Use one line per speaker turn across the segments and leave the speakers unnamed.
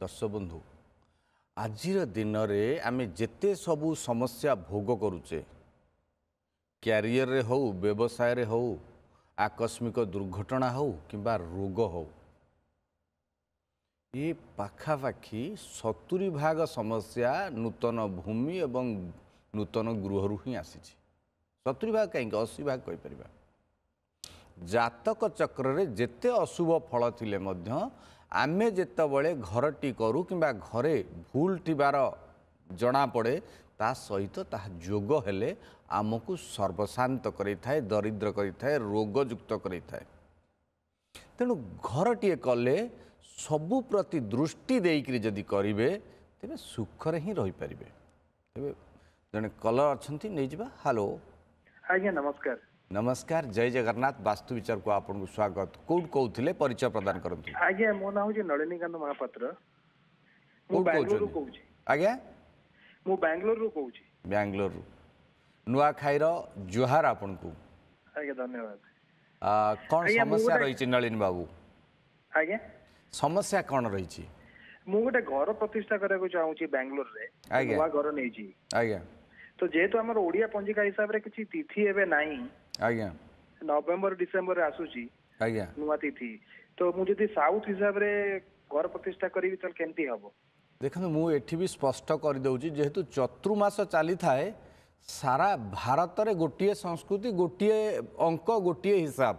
ଦର୍ଶବନ୍ଧୁ ଆଜିର ଦିନରେ ଆମେ ଯେତେ ସବୁ ସମସ୍ୟା ଭୋଗ କରୁଛେ କ୍ୟାରିଅରରେ ହେଉ ବ୍ୟବସାୟରେ ହେଉ ଆକସ୍ମିକ ଦୁର୍ଘଟଣା ହେଉ କିମ୍ବା ରୋଗ ହେଉ ଏ ପାଖାପାଖି ସତୁରି ଭାଗ ସମସ୍ୟା ନୂତନ ଭୂମି ଏବଂ ନୂତନ ଗୃହରୁ ହିଁ ଆସିଛି ସତୁରି ଭାଗ କାହିଁକି ଅଶୀ ଭାଗ କହିପାରିବା ଜାତକ ଚକ୍ରରେ ଯେତେ ଅଶୁଭ ଫଳ ଥିଲେ ମଧ୍ୟ ଆମେ ଯେତେବେଳେ ଘରଟି କରୁ କିମ୍ବା ଘରେ ଭୁଲ ଥିବାର ଜଣାପଡ଼େ ତା ସହିତ ତାହା ଯୋଗ ହେଲେ ଆମକୁ ସର୍ବଶାନ୍ତ କରିଥାଏ ଦରିଦ୍ର କରିଥାଏ ରୋଗଯୁକ୍ତ କରିଥାଏ ତେଣୁ ଘରଟିଏ କଲେ ସବୁ ପ୍ରତି ଦୃଷ୍ଟି ଦେଇକିରି ଯଦି କରିବେ ତେବେ ସୁଖରେ ହିଁ ରହିପାରିବେ ତେବେ ଜଣେ କଲର୍ ଅଛନ୍ତି ନେଇଯିବା ହ୍ୟାଲୋ ଆଜ୍ଞା ନମସ୍କାର নমস্কার জয় জগন্নাথ বাস্তু বিচার কু আপনার স্বাগত কোট কৌলে পরিচয় প্রদান করুন আজ্ঞা মো না হচ্ছে নলিনীকান্ত মহাপাত্র আজ্ঞা মু ব্যাঙ্গালোর কৌছি ব্যাঙ্গালোর নুয়াখাইর জুহার আপনার
আজ্ঞা ধন্যবাদ
কোন সমস্যা রয়েছে নলিন বাবু আজ্ঞা সমস্যা কোন রয়েছে মু গোটে ঘর প্রতিষ্ঠা করা চাহুছি ব্যাঙ্গালোরে আজ্ঞা ঘর নেইছি আজ্ঞা তো যেহেতু আমার ওড়িয়া পঞ্জিকা হিসাবে কিছু তিথি এবে নাই ଆଜ୍ଞା ନଭେମ୍ବର ଡିସେମ୍ବରରେ ଆସୁଛି ଆଜ୍ଞା ନୂଆ ତିଥି ତ ମୁଁ ଯଦି ସାଉଥ ହିସାବରେ ଘର ପ୍ରତିଷ୍ଠା କରିବି ତାହେଲେ କେମିତି ହେବ ଦେଖନ୍ତୁ ମୁଁ ଏଠି ବି ସ୍ପଷ୍ଟ କରିଦେଉଛି ଯେହେତୁ ଚତୁର୍ମାସ ଚାଲିଥାଏ ସାରା ଭାରତରେ ଗୋଟିଏ ସଂସ୍କୃତି ଗୋଟିଏ ଅଙ୍କ ଗୋଟିଏ ହିସାବ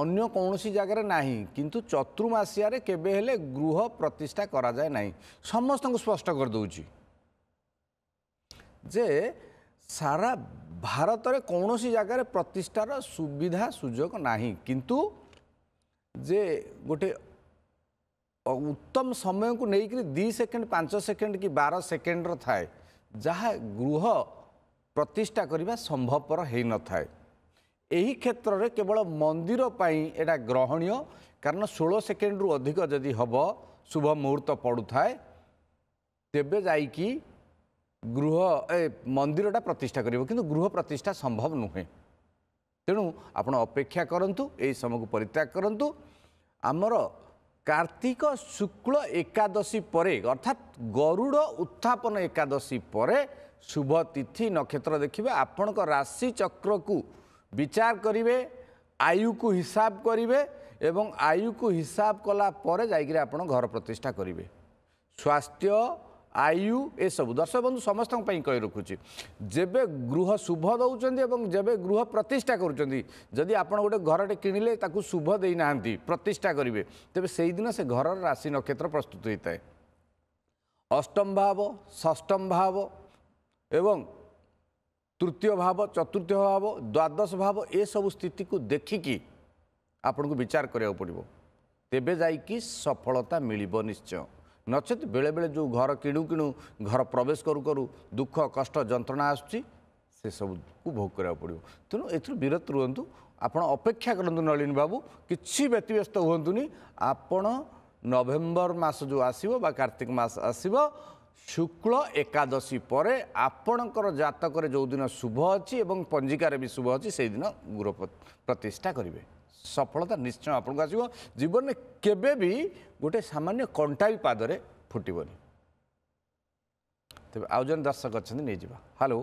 ଅନ୍ୟ କୌଣସି ଜାଗାରେ ନାହିଁ କିନ୍ତୁ ଚତୁର୍ମାସିଆରେ କେବେ ହେଲେ ଗୃହ ପ୍ରତିଷ୍ଠା କରାଯାଏ ନାହିଁ ସମସ୍ତଙ୍କୁ ସ୍ପଷ୍ଟ କରିଦେଉଛି ଯେ ସାରା ଭାରତରେ କୌଣସି ଜାଗାରେ ପ୍ରତିଷ୍ଠାର ସୁବିଧା ସୁଯୋଗ ନାହିଁ କିନ୍ତୁ ଯେ ଗୋଟେ ଉତ୍ତମ ସମୟକୁ ନେଇକରି ଦୁଇ ସେକେଣ୍ଡ ପାଞ୍ଚ ସେକେଣ୍ଡ କି ବାର ସେକେଣ୍ଡର ଥାଏ ଯାହା ଗୃହ ପ୍ରତିଷ୍ଠା କରିବା ସମ୍ଭବପର ହୋଇନଥାଏ ଏହି କ୍ଷେତ୍ରରେ କେବଳ ମନ୍ଦିର ପାଇଁ ଏଇଟା ଗ୍ରହଣୀୟ କାରଣ ଷୋହଳ ସେକେଣ୍ଡରୁ ଅଧିକ ଯଦି ହେବ ଶୁଭ ମୁହୂର୍ତ୍ତ ପଡ଼ୁଥାଏ ତେବେ ଯାଇକି ଗୃହ ଏ ମନ୍ଦିରଟା ପ୍ରତିଷ୍ଠା କରିବ କିନ୍ତୁ ଗୃହ ପ୍ରତିଷ୍ଠା ସମ୍ଭବ ନୁହେଁ ତେଣୁ ଆପଣ ଅପେକ୍ଷା କରନ୍ତୁ ଏହି ସମୟକୁ ପରିତ୍ୟାଗ କରନ୍ତୁ ଆମର କାର୍ତ୍ତିକ ଶୁକ୍ଳ ଏକାଦଶୀ ପରେ ଅର୍ଥାତ୍ ଗରୁଡ଼ ଉତ୍ଥାପନ ଏକାଦଶୀ ପରେ ଶୁଭ ତିଥି ନକ୍ଷତ୍ର ଦେଖିବେ ଆପଣଙ୍କ ରାଶିଚକ୍ରକୁ ବିଚାର କରିବେ ଆୟୁକୁ ହିସାବ କରିବେ ଏବଂ ଆୟୁକୁ ହିସାବ କଲା ପରେ ଯାଇକରି ଆପଣ ଘର ପ୍ରତିଷ୍ଠା କରିବେ ସ୍ୱାସ୍ଥ୍ୟ ଆୟୁ ଏସବୁ ଦର୍ଶକ ବନ୍ଧୁ ସମସ୍ତଙ୍କ ପାଇଁ କହି ରଖୁଛି ଯେବେ ଗୃହ ଶୁଭ ଦେଉଛନ୍ତି ଏବଂ ଯେବେ ଗୃହ ପ୍ରତିଷ୍ଠା କରୁଛନ୍ତି ଯଦି ଆପଣ ଗୋଟେ ଘରଟେ କିଣିଲେ ତାକୁ ଶୁଭ ଦେଇନାହାନ୍ତି ପ୍ରତିଷ୍ଠା କରିବେ ତେବେ ସେହିଦିନ ସେ ଘରର ରାଶି ନକ୍ଷତ୍ର ପ୍ରସ୍ତୁତ ହୋଇଥାଏ ଅଷ୍ଟମ ଭାବ ଷଷ୍ଠମ ଭାବ ଏବଂ ତୃତୀୟ ଭାବ ଚତୁର୍ଥ ଭାବ ଦ୍ୱାଦଶ ଭାବ ଏସବୁ ସ୍ଥିତିକୁ ଦେଖିକି ଆପଣଙ୍କୁ ବିଚାର କରିବାକୁ ପଡ଼ିବ ତେବେ ଯାଇକି ସଫଳତା ମିଳିବ ନିଶ୍ଚୟ ନଚେତ୍ ବେଳେବେଳେ ଯେଉଁ ଘର କିଣୁ କିଣୁ ଘର ପ୍ରବେଶ କରୁ କରୁ ଦୁଃଖ କଷ୍ଟ ଯନ୍ତ୍ରଣା ଆସୁଛି ସେସବୁକୁ ଭୋଗ କରିବାକୁ ପଡ଼ିବ ତେଣୁ ଏଥିରୁ ବିରତ ରୁହନ୍ତୁ ଆପଣ ଅପେକ୍ଷା କରନ୍ତୁ ନଳିନ ବାବୁ କିଛି ବ୍ୟତିବ୍ୟସ୍ତ ହୁଅନ୍ତୁନି ଆପଣ ନଭେମ୍ବର ମାସ ଯେଉଁ ଆସିବ ବା କାର୍ତ୍ତିକ ମାସ ଆସିବ ଶୁକ୍ଳ ଏକାଦଶୀ ପରେ ଆପଣଙ୍କର ଜାତକରେ ଯେଉଁଦିନ ଶୁଭ ଅଛି ଏବଂ ପଞ୍ଜିକାରେ ବି ଶୁଭ ଅଛି সেইদিন গৃহ ପ୍ରତିଷ୍ଠା କରିବେ ସଫଳତା ନିଶ୍ଚୟ ଆପଣଙ୍କୁ ଆସିବ ଜୀବନରେ କେବେ ବି ଗୋଟେ ସାମାନ୍ୟ କଣ୍ଟା ବି ପାଦରେ ଫୁଟିବନି ତେବେ ଆଉ ଜଣେ ଦର୍ଶକ ଅଛନ୍ତି ନେଇଯିବା ହ୍ୟାଲୋ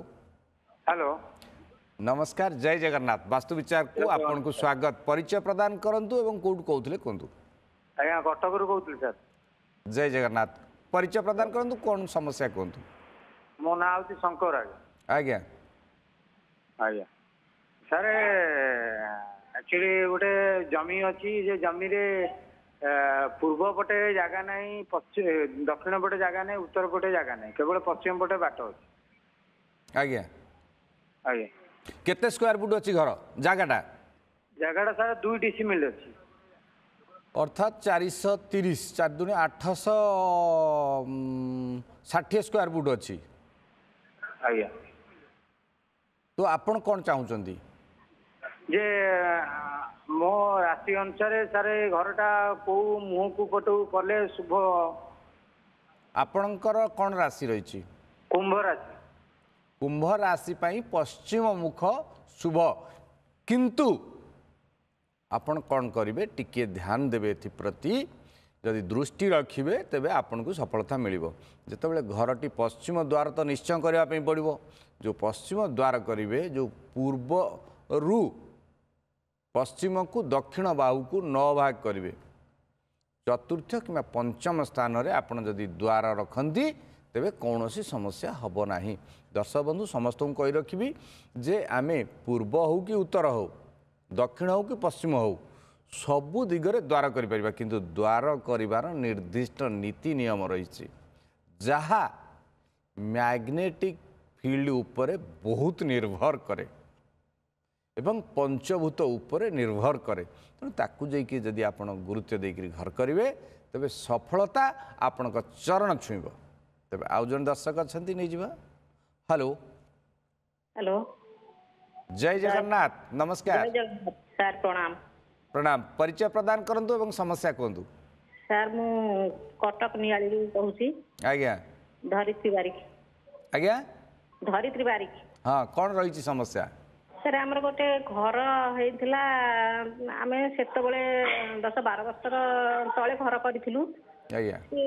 ହ୍ୟାଲୋ ନମସ୍କାର ଜୟ ଜଗନ୍ନାଥ ବାସ୍ତୁ ବିଚାରକୁ ଆପଣଙ୍କୁ ସ୍ୱାଗତ ପରିଚୟ ପ୍ରଦାନ କରନ୍ତୁ ଏବଂ କେଉଁଠୁ କହୁଥିଲେ କୁହନ୍ତୁ ଆଜ୍ଞା କଟକରୁ କହୁଥିଲି ସାର୍ ଜୟ ଜଗନ୍ନାଥ ପରିଚୟ ପ୍ରଦାନ କରନ୍ତୁ କ'ଣ ସମସ୍ୟା କୁହନ୍ତୁ ମୋ ନାଁ ହେଉଛି ଶଙ୍କର ଆଜ୍ଞା ଆଜ୍ଞା ଆଜ୍ଞା ସାର ଆକ୍ଚୁଆଲି ଗୋଟେ ଜମି ଅଛି ଯେ ଜମିରେ ପୂର୍ବ ପଟେ ଜାଗା ନାହିଁ ଦକ୍ଷିଣ ପଟେ ଜାଗା ନାହିଁ ଉତ୍ତର ପଟେ ଜାଗା ନାହିଁ କେବଳ ପଶ୍ଚିମ ପଟେ ବାଟ ଅଛି ଆଜ୍ଞା ଆଜ୍ଞା କେତେ ସ୍କୋୟାର ଫୁଟ୍ ଅଛି ଘର ଜାଗାଟା ଜାଗାଟା ସାର୍ ଦୁଇ ଡିସିମିଲ୍ ଅଛି ଅର୍ଥାତ ଚାରିଶହ ତିରିଶ চার দুনে আঠশ ଷାଠିଏ স্কোয়ার ফুট ଅଛି ଆଜ୍ଞା ତ ଆପଣ କ'ଣ ଚାହୁଁଛନ୍ତି ଯେ ମୋ ରାଶି ଅନୁସାରେ ସାର ଘରଟା କୋଉ ମୁହଁକୁ ପଟୁ କଲେ ଶୁଭ ଆପଣଙ୍କର କଣ ରାଶି ରହିଛି କୁମ୍ଭ ରାଶି କୁମ୍ଭ ରାଶି ପାଇଁ ପଶ୍ଚିମ ମୁଖ ଶୁଭ କିନ୍ତୁ ଆପଣ କ'ଣ କରିବେ ଟିକିଏ ଧ୍ୟାନ ଦେବେ ଏଥିପ୍ରତି ଯଦି ଦୃଷ୍ଟି ରଖିବେ ତେବେ ଆପଣଙ୍କୁ ସଫଳତା ମିଳିବ ଯେତେବେଳେ ଘରଟି ପଶ୍ଚିମ ଦ୍ୱାର ତ ନିଶ୍ଚୟ କରିବା ପାଇଁ ପଡ଼ିବ ଯେଉଁ ପଶ୍ଚିମ ଦ୍ୱାର କରିବେ ଯେଉଁ ପୂର୍ବରୁ ପଶ୍ଚିମକୁ ଦକ୍ଷିଣ ବାହୁକୁ ନଅ ଭାଗ କରିବେ ଚତୁର୍ଥ କିମ୍ବା ପଞ୍ଚମ ସ୍ଥାନରେ ଆପଣ ଯଦି ଦ୍ୱାର ରଖନ୍ତି ତେବେ କୌଣସି ସମସ୍ୟା ହେବ ନାହିଁ ଦର୍ଶବନ୍ଧୁ ସମସ୍ତଙ୍କୁ କହି ରଖିବି ଯେ ଆମେ ପୂର୍ବ ହେଉ କି ଉତ୍ତର ହେଉ ଦକ୍ଷିଣ ହେଉ କି ପଶ୍ଚିମ ହେଉ ସବୁ ଦିଗରେ ଦ୍ୱାର କରିପାରିବା କିନ୍ତୁ ଦ୍ୱାର କରିବାର ନିର୍ଦ୍ଦିଷ୍ଟ ନୀତି ନିୟମ ରହିଛି ଯାହା ମ୍ୟାଗ୍ନେଟିକ୍ ଫିଲ୍ଡ ଉପରେ ବହୁତ ନିର୍ଭର କରେ ଏବଂ ପଞ୍ଚଭୂତ ଉପରେ ନିର୍ଭର କରେ ତେଣୁ ତାକୁ ଯାଇକି ଯଦି ଆପଣ ଗୁରୁତ୍ୱ ଦେଇକରି ଘର କରିବେ ତେବେ ସଫଳତା ଆପଣଙ୍କ ଚରଣ ଛୁଇଁବ ତେବେ ଆଉ ଜଣେ ଦର୍ଶକ ଅଛନ୍ତି ନେଇଯିବା ହ୍ୟାଲୋ ହ୍ୟାଲୋ ଜୟ ଜଗନ୍ନାଥ ନମସ୍କାର ସାର୍ ପ୍ରଣାମ ପ୍ରଣାମ ପରିଚୟ ପ୍ରଦାନ କରନ୍ତୁ ଏବଂ ସମସ୍ୟା କୁହନ୍ତୁ
ସାର୍ ମୁଁ କଟକ ନିଆଳିରୁ କହୁଛି ଆଜ୍ଞା ଧରିତ୍ରୀ ବାରିକ ଆଜ୍ଞା ଧରିତ୍ରୀ ବାରିକ
ହଁ କ'ଣ ରହିଛି ସମସ୍ୟା
ସାର୍ ଆମର ଗୋଟେ ଘର ହେଇଥିଲା ଆମେ ସେତେବେଳେ ଦଶ ବାର ବର୍ଷର ତଳେ ଘର କରିଥିଲୁ ସେ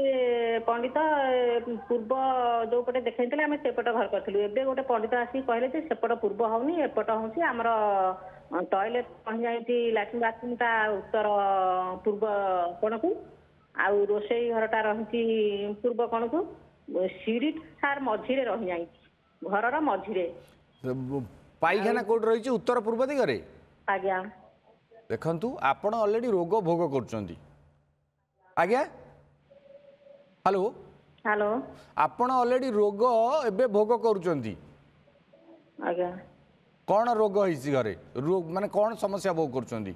ପଣ୍ଡିତ ପୂର୍ବ ଯୋଉପଟେ ଦେଖେଇଥିଲେ ଆମେ ସେପଟ ଘର କରିଥିଲୁ ଏବେ ଗୋଟେ ପଣ୍ଡିତ ଆସିକି କହିଲେ ଯେ ସେପଟ ପୂର୍ବ ହଉନି ଏପଟ ହଉଛି ଆମର ଟଏଲେଟ୍ ପହଞ୍ଚିଯାଇଛି ଲାଟ୍ରିନ୍ ବାଥରୁମଟା ଉତ୍ତର ପୂର୍ବ କୋଣକୁ ଆଉ ରୋଷେଇ ଘରଟା ରହିଛି ପୂର୍ବ କୋଣକୁ ସିଡ଼ି ସାର୍ ମଝିରେ ରହିଯାଇଛି ଘରର ମଝିରେ
ପାଇଖାନା କୋଉଠି ରହିଛି ଉତ୍ତର ପୂର୍ବ ଦିଗରେ ଦେଖନ୍ତୁ ଆପଣ ଅଲରେଡି ରୋଗ ଭୋଗ କରୁଛନ୍ତି ଆଜ୍ଞା ହ୍ୟାଲୋ ହ୍ୟାଲୋ ଆପଣ ଅଲରେଡି ରୋଗ ଏବେ ଭୋଗ କରୁଛନ୍ତି କ'ଣ ରୋଗ ହେଇଛି ଘରେ ମାନେ କ'ଣ ସମସ୍ୟା ଭୋଗ କରୁଛନ୍ତି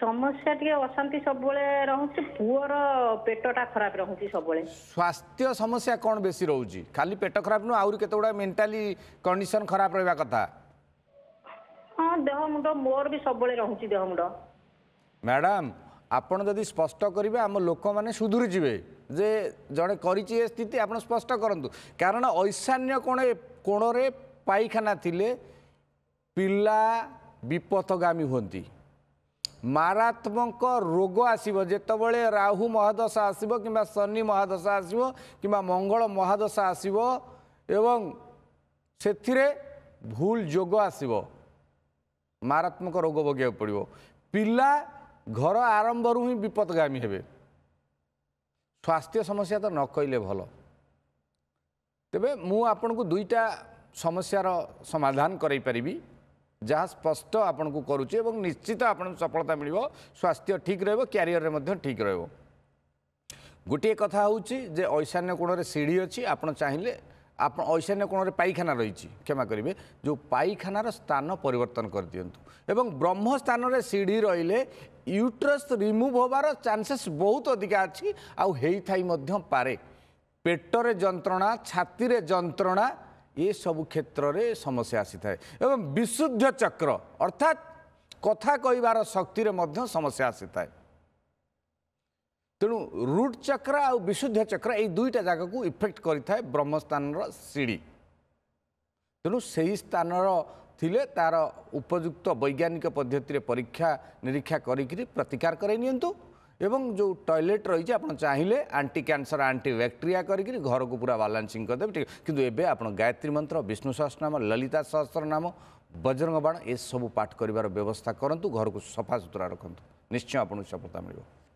ସମସ୍ୟା ଟିକେ ଅଶାନ୍ତି ସବୁବେଳେ ରହୁଛି ପୁଅର ପେଟଟା ଖରାପ ରହୁଛି ସବୁବେଳେ
ସ୍ୱାସ୍ଥ୍ୟ ସମସ୍ୟା କ'ଣ ବେଶୀ ରହୁଛି ଖାଲି ପେଟ ଖରାପ ନୁହଁ ଆହୁରି କେତେ ଗୁଡ଼ାଏ ମେଣ୍ଟାଲି କଣ୍ଡିସନ ଖରାପ ରହିବା କଥା
ହଁ ଦେହ ମୁଣ୍ଡ ମୋର ବି ସବୁବେଳେ ରହୁଛି ଦେହ ମୁଣ୍ଡ
ମ୍ୟାଡ଼ାମ୍ ଆପଣ ଯଦି ସ୍ପଷ୍ଟ କରିବେ ଆମ ଲୋକମାନେ ସୁଧୁରି ଯିବେ ଯେ ଜଣେ କରିଛି ଏ ସ୍ଥିତି ଆପଣ ସ୍ପଷ୍ଟ କରନ୍ତୁ କାରଣ ଐଶାନ୍ୟ କୋଣ କୋଣରେ ପାଇଖାନା ଥିଲେ ପିଲା ବିପଥଗାମୀ ହୁଅନ୍ତି ମାରାତ୍ମକ ରୋଗ ଆସିବ ଯେତେବେଳେ ରାହୁ ମହାଦଶା ଆସିବ କିମ୍ବା ଶନି ମହାଦଶା ଆସିବ କିମ୍ବା ମଙ୍ଗଳ ମହାଦଶା ଆସିବ ଏବଂ ସେଥିରେ ଭୁଲ ଯୋଗ ଆସିବ ମାରାତ୍ମକ ରୋଗ ଭୋଗିବାକୁ ପଡ଼ିବ ପିଲା ଘର ଆରମ୍ଭରୁ ହିଁ ବିପଦଗାମୀ ହେବେ ସ୍ୱାସ୍ଥ୍ୟ ସମସ୍ୟା ତ ନ କହିଲେ ଭଲ ତେବେ ମୁଁ ଆପଣଙ୍କୁ ଦୁଇଟା ସମସ୍ୟାର ସମାଧାନ କରାଇପାରିବି ଯାହା ସ୍ପଷ୍ଟ ଆପଣଙ୍କୁ କରୁଛି ଏବଂ ନିଶ୍ଚିତ ଆପଣଙ୍କୁ ସଫଳତା ମିଳିବ ସ୍ୱାସ୍ଥ୍ୟ ଠିକ୍ ରହିବ କ୍ୟାରିୟରରେ ମଧ୍ୟ ଠିକ୍ ରହିବ ଗୋଟିଏ କଥା ହେଉଛି ଯେ ଐଶାନ୍ୟ କୋଣରେ ସିଢ଼ି ଅଛି ଆପଣ ଚାହିଁଲେ ଆପଣ ଐଶାନ୍ୟ କୋଣରେ ପାଇଖାନା ରହିଛି କ୍ଷମା କରିବେ ଯେଉଁ ପାଇଖାନାର ସ୍ଥାନ ପରିବର୍ତ୍ତନ କରିଦିଅନ୍ତୁ ଏବଂ ବ୍ରହ୍ମ ସ୍ଥାନରେ ସିଢ଼ି ରହିଲେ ୟୁଟ୍ରସ୍ ରିମୁଭ୍ ହେବାର ଚାନ୍ସେସ୍ ବହୁତ ଅଧିକା ଅଛି ଆଉ ହେଇଥାଇ ମଧ୍ୟ ପାରେ ପେଟରେ ଯନ୍ତ୍ରଣା ଛାତିରେ ଯନ୍ତ୍ରଣା ଏସବୁ କ୍ଷେତ୍ରରେ ସମସ୍ୟା ଆସିଥାଏ ଏବଂ ବିଶୁଦ୍ଧ ଚକ୍ର ଅର୍ଥାତ୍ କଥା କହିବାର ଶକ୍ତିରେ ମଧ୍ୟ ସମସ୍ୟା ଆସିଥାଏ ତେଣୁ ରୁଟ୍ ଚକ୍ର ଆଉ ବିଶୁଦ୍ଧ ଚକ୍ର ଏଇ ଦୁଇଟା ଜାଗାକୁ ଇଫେକ୍ଟ କରିଥାଏ ବ୍ରହ୍ମସ୍ଥାନର ସିଡ଼ି ତେଣୁ ସେହି ସ୍ଥାନର ଥିଲେ ତାର ଉପଯୁକ୍ତ ବୈଜ୍ଞାନିକ ପଦ୍ଧତିରେ ପରୀକ୍ଷା ନିରୀକ୍ଷା କରିକିରି ପ୍ରତିକାର କରାଇ ନିଅନ୍ତୁ ଏବଂ ଯେଉଁ ଟଏଲେଟ୍ ରହିଛି ଆପଣ ଚାହିଁଲେ ଆଣ୍ଟି କ୍ୟାନ୍ସର ଆଣ୍ଟି ବ୍ୟାକ୍ଟେରିଆ କରିକିରି ଘରକୁ ପୁରା ବାଲାନ୍ସିଂ କରିଦେବେ ଠିକ୍ କିନ୍ତୁ ଏବେ ଆପଣ ଗାୟତ୍ରୀ ମନ୍ତ୍ର ବିଷ୍ଣୁ ସହସ୍ର ନାମ ଲଲିତା ସହସ୍ର ନାମ ବଜରଙ୍ଗ ବାଣ ଏସବୁ ପାଠ କରିବାର ବ୍ୟବସ୍ଥା କରନ୍ତୁ ଘରକୁ ସଫାସୁତୁରା ରଖନ୍ତୁ ନିଶ୍ଚୟ ଆପଣଙ୍କୁ ସଫଳତା ମିଳିବ